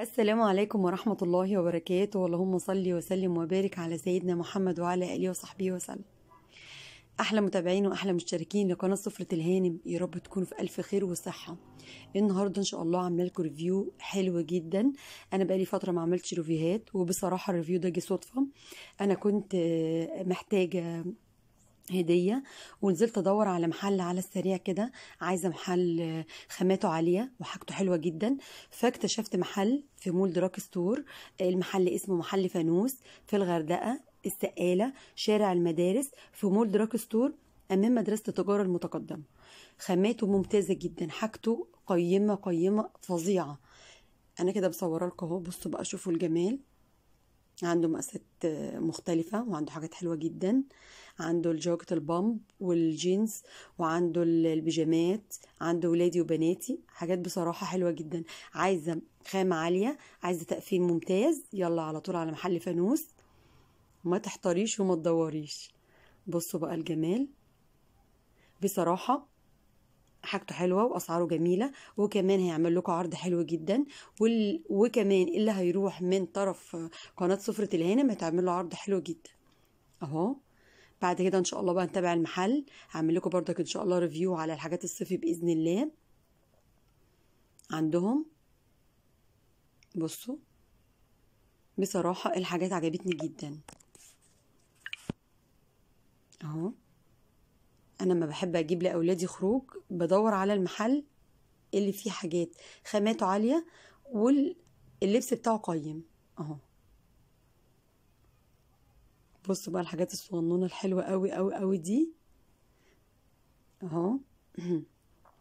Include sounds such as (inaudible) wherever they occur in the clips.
السلام عليكم ورحمة الله وبركاته اللهم صل وسلم وبارك على سيدنا محمد وعلى آله وصحبه وسلم أحلى متابعين وأحلى مشتركين لقناة سفرة الهانم يا رب تكونوا في ألف خير وصحة النهاردة إن شاء الله عاملة ريفيو حلو جدا أنا بقالي فترة ما عملتش ريفيوهات وبصراحة الريفيو ده جه صدفة أنا كنت محتاجة هدية ونزلت ادور على محل على السريع كده عايزة محل آه، خاماته عالية وحاجته حلوة جدا فاكتشفت محل في مول دراك ستور المحل اسمه محل فانوس في الغردقة السقالة شارع المدارس في مول دراك ستور أمام مدرسة التجارة المتقدمة خاماته ممتازة جدا حاجته قيمة قيمة فظيعة أنا كده بصورها لكم أهو بصوا بقى شوفوا الجمال عنده مقاسات مختلفة وعنده حاجات حلوة جدا عنده الجاكيت البامب والجينز وعنده البيجامات عنده ولادي وبناتي حاجات بصراحة حلوة جدا عايزة خامة عالية عايزة تقفيل ممتاز يلا على طول على محل فانوس ما تحتاريش وما تدوريش بصوا بقى الجمال بصراحة حاجته حلوه واسعاره جميله وكمان هيعمل لكم عرض حلو جدا وال... وكمان اللي هيروح من طرف قناه سفره الهانم هتعمل له عرض حلو جدا اهو بعد كده ان شاء الله بقى نتابع المحل هعمل لكم برضك ان شاء الله ريفيو على الحاجات الصيفي باذن الله عندهم بصوا بصراحه الحاجات عجبتني جدا اهو انا ما بحب اجيب لاولادي خروج بدور على المحل اللي فيه حاجات خاماته عاليه واللبس بتاعه قيم اهو بصوا بقى الحاجات الصغنونه الحلوه قوي قوي قوي دي اهو (clears throat)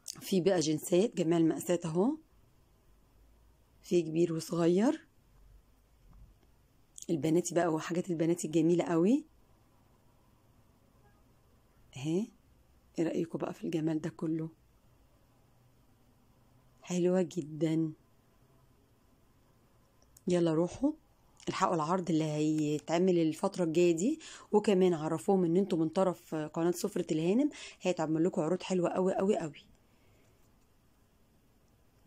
في بقى جنسات جميع المقاسات اهو في كبير وصغير البناتي بقى وحاجات البناتي الجميله قوي اهي ايه رأيكم بقى في الجمال ده كله حلوة جدا يلا روحوا الحقوا العرض اللي هيتعمل الفترة الجاية دي وكمان عرفوهم ان انتوا من طرف قناة سفرة الهانم هيتعمل لكم عروض حلوة قوي قوي قوي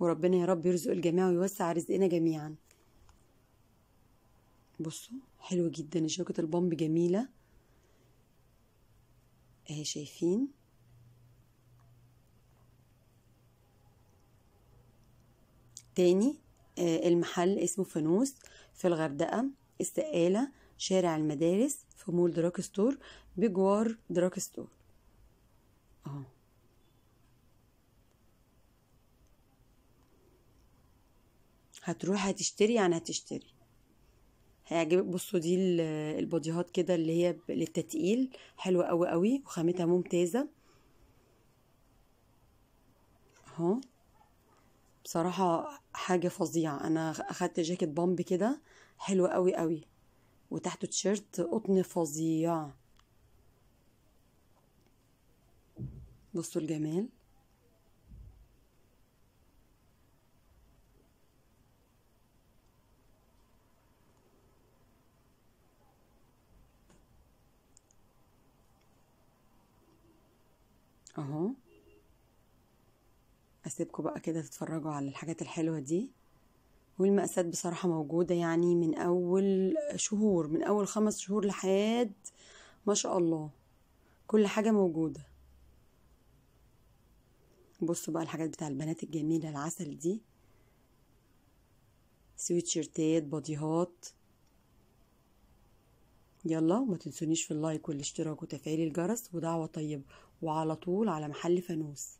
وربنا يا رب يرزق الجميع ويوسع رزقنا جميعا بصوا حلوة جدا شوكة البامب جميلة اهي شايفين تاني آه، المحل اسمه فانوس في الغردقة السقالة شارع المدارس في مول دراك ستور بجوار دراك ستور اهو هتروح هتشتري يعني هتشتري هيعجبك بصوا دي البوديهات كده اللي هي للتتقيل حلوه قوي قوي وخامتها ممتازه اهو بصراحة حاجة فظيعة أنا أخدت جاكيت بامب كده حلو قوي قوي وتحته تشيرت قطن فظيع بصوا الجمال اهو اسيبكم بقى كده تتفرجوا على الحاجات الحلوه دي والمأساة بصراحة موجودة يعني من أول شهور من أول خمس شهور لحد ما شاء الله كل حاجة موجودة بصوا بقى الحاجات بتاع البنات الجميلة العسل دي سويت شيرتات باديهات يلا وما تنسونيش في اللايك والاشتراك وتفعيل الجرس ودعوة طيبة وعلى طول على محل فانوس